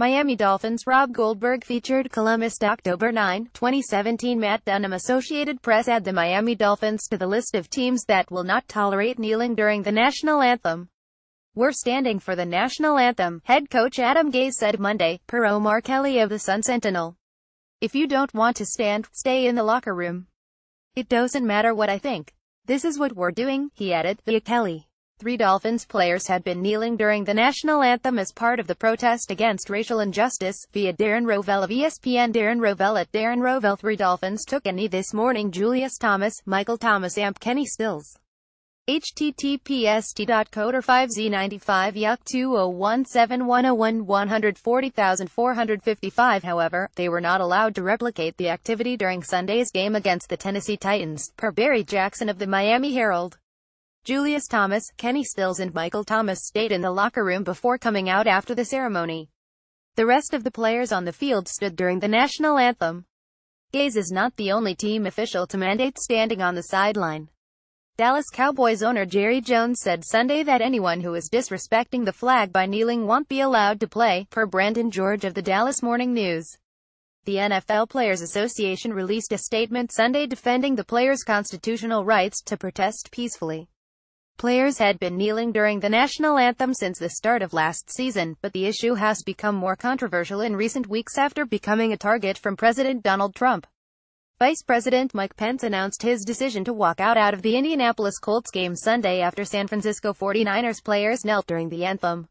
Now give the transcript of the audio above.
Miami Dolphins Rob Goldberg featured columnist October 9, 2017 Matt Dunham Associated Press add the Miami Dolphins to the list of teams that will not tolerate kneeling during the national anthem. We're standing for the national anthem, head coach Adam Gase said Monday, per Omar Kelly of the Sun Sentinel. If you don't want to stand, stay in the locker room. It doesn't matter what I think. This is what we're doing, he added, via Kelly. Three Dolphins players had been kneeling during the national anthem as part of the protest against racial injustice, via Darren Rovell of ESPN Darren Rovell at Darren Rovell Three Dolphins took a knee this morning Julius Thomas, Michael Thomas Amp Kenny Stills. https://t.coder 5z95 yuck 2017101140455 However, they were not allowed to replicate the activity during Sunday's game against the Tennessee Titans, per Barry Jackson of the Miami Herald. Julius Thomas, Kenny Stills and Michael Thomas stayed in the locker room before coming out after the ceremony. The rest of the players on the field stood during the national anthem. Gaze is not the only team official to mandate standing on the sideline. Dallas Cowboys owner Jerry Jones said Sunday that anyone who is disrespecting the flag by kneeling won't be allowed to play, per Brandon George of the Dallas Morning News. The NFL Players Association released a statement Sunday defending the players' constitutional rights to protest peacefully. Players had been kneeling during the national anthem since the start of last season, but the issue has become more controversial in recent weeks after becoming a target from President Donald Trump. Vice President Mike Pence announced his decision to walk out out of the Indianapolis Colts game Sunday after San Francisco 49ers players knelt during the anthem.